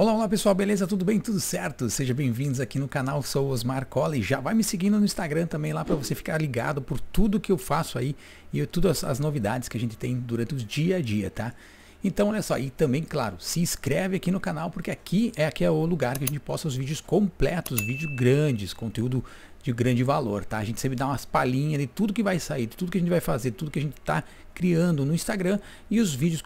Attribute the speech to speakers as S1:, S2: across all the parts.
S1: Olá, olá pessoal, beleza? Tudo bem? Tudo certo? Sejam bem-vindos aqui no canal, sou Osmar Colli. Já vai me seguindo no Instagram também lá para você ficar ligado por tudo que eu faço aí e todas as, as novidades que a gente tem durante o dia a dia, tá? Então, olha só, e também, claro, se inscreve aqui no canal, porque aqui é, aqui é o lugar que a gente posta os vídeos completos, vídeos grandes, conteúdo de grande valor, tá? A gente sempre dá umas palhinhas de tudo que vai sair, de tudo que a gente vai fazer, tudo que a gente tá criando no Instagram e os vídeos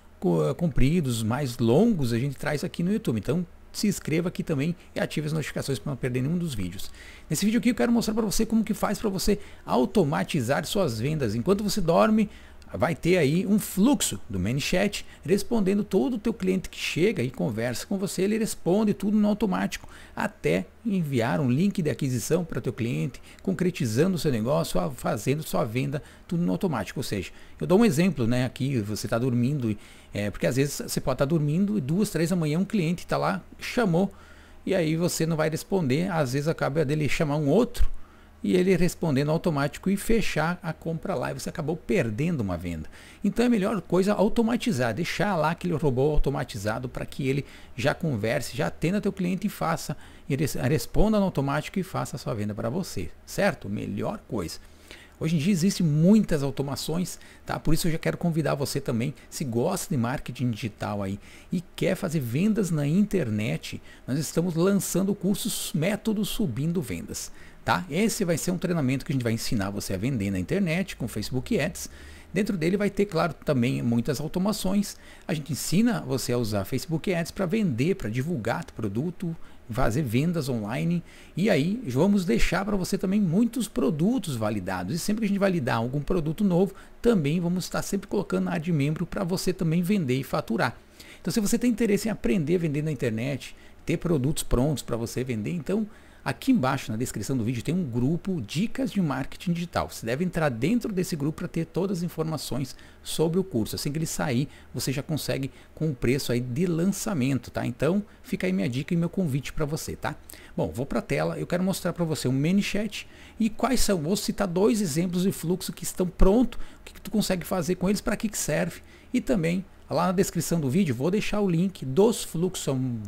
S1: compridos, mais longos, a gente traz aqui no YouTube. Então se inscreva aqui também e ative as notificações para não perder nenhum dos vídeos. Nesse vídeo aqui eu quero mostrar para você como que faz para você automatizar suas vendas. Enquanto você dorme, vai ter aí um fluxo do ManyChat respondendo todo o teu cliente que chega e conversa com você, ele responde tudo no automático, até enviar um link de aquisição para teu cliente, concretizando o seu negócio, fazendo sua venda, tudo no automático. Ou seja, eu dou um exemplo, né? Aqui você está dormindo, é, porque às vezes você pode estar tá dormindo e duas, três da manhã um cliente está lá, chamou, e aí você não vai responder, às vezes acaba dele chamar um outro, e ele respondendo automático e fechar a compra lá e você acabou perdendo uma venda. Então é melhor coisa automatizar, deixar lá aquele robô automatizado para que ele já converse, já atenda teu cliente e faça, e responda no automático e faça a sua venda para você, certo? Melhor coisa. Hoje em dia existem muitas automações, tá? Por isso eu já quero convidar você também, se gosta de marketing digital aí e quer fazer vendas na internet, nós estamos lançando o curso Método Subindo Vendas tá? Esse vai ser um treinamento que a gente vai ensinar você a vender na internet com Facebook Ads. Dentro dele vai ter, claro, também muitas automações. A gente ensina você a usar Facebook Ads para vender, para divulgar produto, fazer vendas online. E aí vamos deixar para você também muitos produtos validados. E sempre que a gente validar algum produto novo, também vamos estar sempre colocando a de membro para você também vender e faturar. Então, se você tem interesse em aprender a vender na internet, ter produtos prontos para você vender, então Aqui embaixo na descrição do vídeo tem um grupo Dicas de Marketing Digital. Você deve entrar dentro desse grupo para ter todas as informações sobre o curso. Assim que ele sair, você já consegue com o preço aí de lançamento, tá? Então, fica aí minha dica e meu convite para você, tá? Bom, vou para a tela, eu quero mostrar para você um ManyChat e quais são, vou citar dois exemplos de fluxo que estão pronto, o que, que tu consegue fazer com eles, para que, que serve e também Tá lá na descrição do vídeo vou deixar o link dos fluxos, são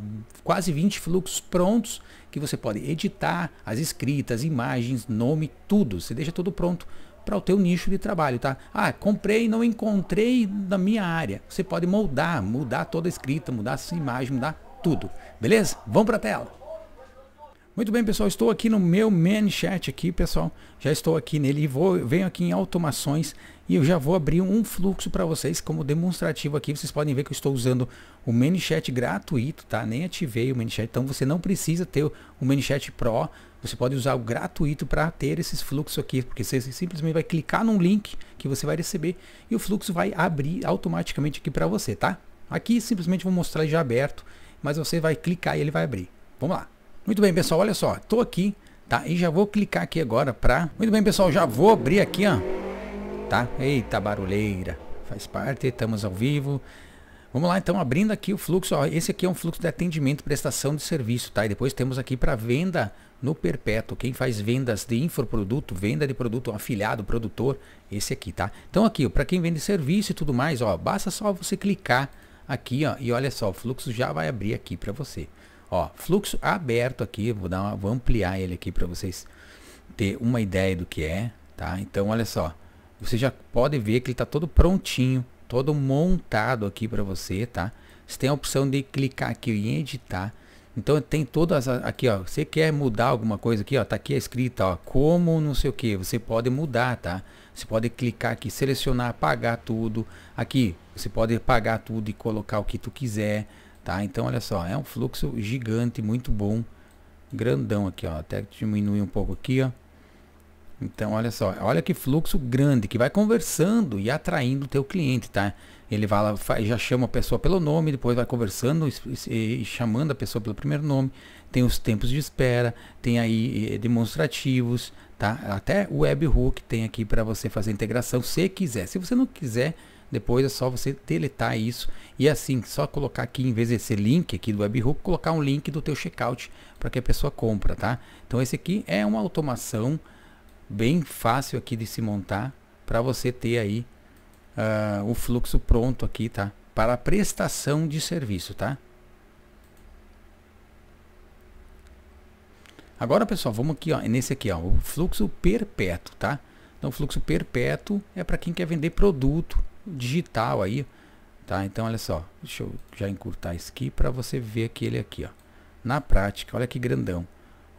S1: quase 20 fluxos prontos que você pode editar, as escritas, imagens, nome, tudo. Você deixa tudo pronto para o teu nicho de trabalho, tá? Ah, comprei e não encontrei na minha área. Você pode moldar, mudar toda a escrita, mudar a imagem, mudar tudo. Beleza? Vamos para a tela. Muito bem, pessoal, estou aqui no meu main chat aqui, pessoal. Já estou aqui nele e vou, venho aqui em automações e eu já vou abrir um fluxo para vocês como demonstrativo aqui. Vocês podem ver que eu estou usando o main chat gratuito, tá? Nem ativei o main chat, então você não precisa ter o main chat pro. Você pode usar o gratuito para ter esses fluxos aqui, porque você simplesmente vai clicar num link que você vai receber e o fluxo vai abrir automaticamente aqui para você, tá? Aqui simplesmente vou mostrar já aberto, mas você vai clicar e ele vai abrir. Vamos lá. Muito bem, pessoal, olha só, tô aqui, tá? E já vou clicar aqui agora para. Muito bem, pessoal, já vou abrir aqui, ó. Tá? Eita, barulheira. Faz parte, estamos ao vivo. Vamos lá, então, abrindo aqui o fluxo. Ó, esse aqui é um fluxo de atendimento, prestação de serviço, tá? E depois temos aqui para venda no perpétuo. Quem faz vendas de infoproduto, venda de produto, um afiliado, produtor, esse aqui, tá? Então, aqui, para quem vende serviço e tudo mais, ó, basta só você clicar aqui, ó, e olha só, o fluxo já vai abrir aqui para você. Ó, fluxo aberto aqui, vou dar uma, vou ampliar ele aqui para vocês ter uma ideia do que é, tá? Então olha só, você já pode ver que ele está todo prontinho, todo montado aqui para você, tá? Você tem a opção de clicar aqui em editar. Então tem todas as, aqui, ó, você quer mudar alguma coisa aqui, ó, tá aqui a escrita, ó, como não sei o que, você pode mudar, tá? Você pode clicar aqui, selecionar, apagar tudo. Aqui, você pode apagar tudo e colocar o que tu quiser. Tá? Então, olha só, é um fluxo gigante, muito bom, grandão aqui, ó. Até diminuir um pouco aqui, ó. Então, olha só, olha que fluxo grande que vai conversando e atraindo o teu cliente, tá? Ele vai lá, já chama a pessoa pelo nome, depois vai conversando e chamando a pessoa pelo primeiro nome. Tem os tempos de espera, tem aí demonstrativos, tá? Até o webhook tem aqui para você fazer integração, se quiser. Se você não quiser, depois é só você deletar isso e assim, só colocar aqui em vez desse link aqui do webhook, colocar um link do teu checkout para que a pessoa compra, tá? Então esse aqui é uma automação bem fácil aqui de se montar para você ter aí uh, o fluxo pronto aqui, tá? Para prestação de serviço, tá? Agora, pessoal, vamos aqui, ó, nesse aqui, ó, o fluxo perpétuo, tá? Então, o fluxo perpétuo é para quem quer vender produto digital aí, tá? Então olha só, deixa eu já encurtar isso aqui para você ver aquele aqui, ó. Na prática, olha que grandão.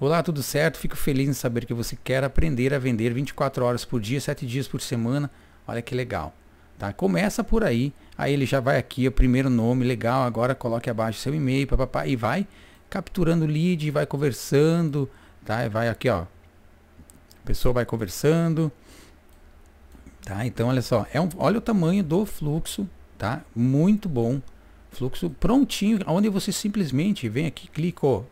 S1: Olá, tudo certo? Fico feliz em saber que você quer aprender a vender 24 horas por dia, 7 dias por semana. Olha que legal. Tá? Começa por aí, aí ele já vai aqui, o primeiro nome, legal, agora coloque abaixo seu e-mail, papapá, e vai capturando lead, vai conversando, tá? E vai aqui, ó. A pessoa vai conversando, Tá? Então, olha só, é um, olha o tamanho do fluxo, tá? Muito bom. Fluxo prontinho, onde você simplesmente vem aqui, clica, Eu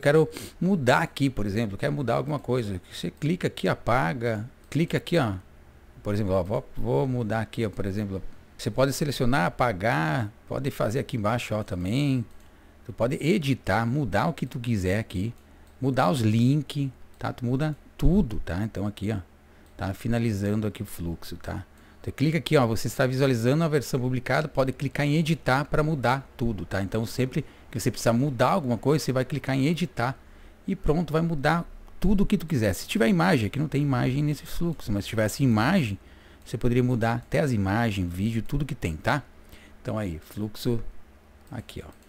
S1: quero mudar aqui, por exemplo, quer mudar alguma coisa. Você clica aqui, apaga, clica aqui, ó. Por exemplo, ó, vou, vou mudar aqui, ó, por exemplo. Você pode selecionar, apagar, pode fazer aqui embaixo, ó, também. Tu pode editar, mudar o que tu quiser aqui, mudar os links, tá? Tu muda tudo, tá? Então aqui, ó tá? Finalizando aqui o fluxo, tá? Então, clica aqui, ó, você está visualizando a versão publicada, pode clicar em editar para mudar tudo, tá? Então sempre que você precisar mudar alguma coisa, você vai clicar em editar e pronto, vai mudar tudo o que tu quiser. Se tiver imagem, aqui não tem imagem nesse fluxo, mas se tivesse imagem, você poderia mudar até as imagens, vídeo, tudo que tem, tá? Então aí, fluxo aqui, ó.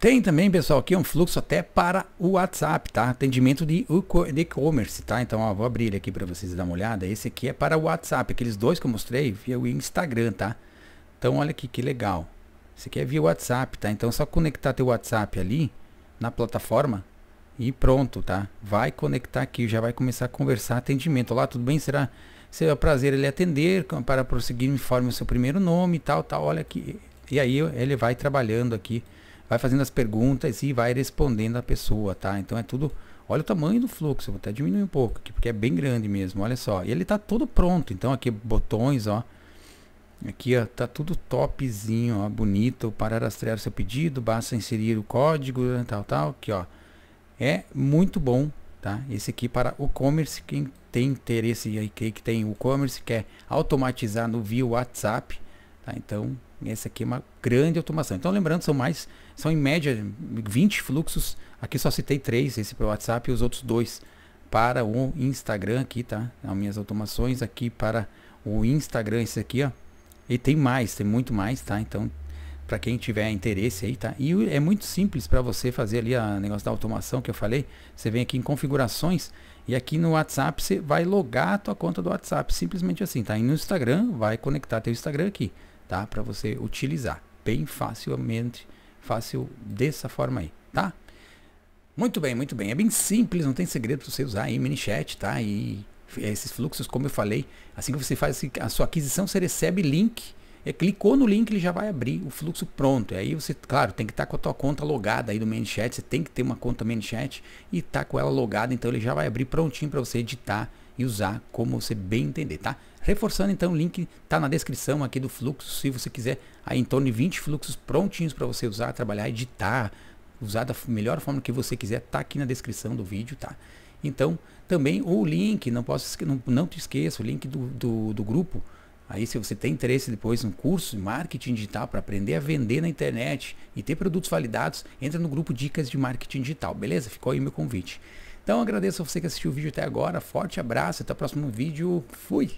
S1: Tem também, pessoal, aqui é um fluxo até para o WhatsApp, tá? Atendimento de e-commerce, tá? Então, ó, vou abrir aqui para vocês dar uma olhada. Esse aqui é para o WhatsApp. Aqueles dois que eu mostrei via o Instagram, tá? Então, olha aqui que legal. Esse aqui é via WhatsApp, tá? Então, é só conectar teu WhatsApp ali na plataforma e pronto, tá? Vai conectar aqui, já vai começar a conversar atendimento. Olá, tudo bem? Será, será é prazer ele atender? Para prosseguir, informe o seu primeiro nome e tal, tal. Olha aqui. E aí ele vai trabalhando aqui vai fazendo as perguntas e vai respondendo a pessoa, tá? Então é tudo. Olha o tamanho do fluxo, vou até diminuir um pouco aqui, porque é bem grande mesmo, olha só. E ele tá todo pronto, então aqui botões, ó. Aqui, ó, tá tudo topzinho, ó, bonito, para rastrear seu pedido, basta inserir o código, né, tal, tal, aqui, ó. É muito bom, tá? Esse aqui para o commerce, quem tem interesse aí, que tem o commerce, quer automatizar no via WhatsApp, tá? Então, essa aqui é uma grande automação. Então, lembrando, são mais, são em média 20 fluxos. Aqui só citei três, esse para o WhatsApp e os outros dois para o Instagram aqui, tá? As minhas automações aqui para o Instagram, esse aqui, ó. E tem mais, tem muito mais, tá? Então, para quem tiver interesse aí, tá? E é muito simples para você fazer ali a negócio da automação que eu falei. Você vem aqui em configurações e aqui no WhatsApp você vai logar a tua conta do WhatsApp, simplesmente assim, tá? E no Instagram vai conectar teu Instagram aqui tá? Para você utilizar bem facilmente, fácil dessa forma aí, tá? Muito bem, muito bem. É bem simples, não tem segredo para você usar aí chat tá? E esses fluxos, como eu falei, assim que você faz a sua aquisição, você recebe link. É, clicou no link, ele já vai abrir o fluxo pronto. E aí você, claro, tem que estar tá com a tua conta logada aí do ManyChat, você tem que ter uma conta ManyChat e tá com ela logada, então ele já vai abrir prontinho para você editar e usar como você bem entender, tá? Reforçando então, o link está na descrição aqui do fluxo, se você quiser aí em torno de 20 fluxos prontinhos para você usar, trabalhar, editar, usar da melhor forma que você quiser, tá aqui na descrição do vídeo, tá? Então, também o link, não posso não, não te esqueça, o link do, do, do grupo, Aí, se você tem interesse depois no curso de marketing digital para aprender a vender na internet e ter produtos validados, entra no grupo Dicas de Marketing Digital, beleza? Ficou aí o meu convite. Então agradeço a você que assistiu o vídeo até agora. Forte abraço, até o próximo vídeo. Fui!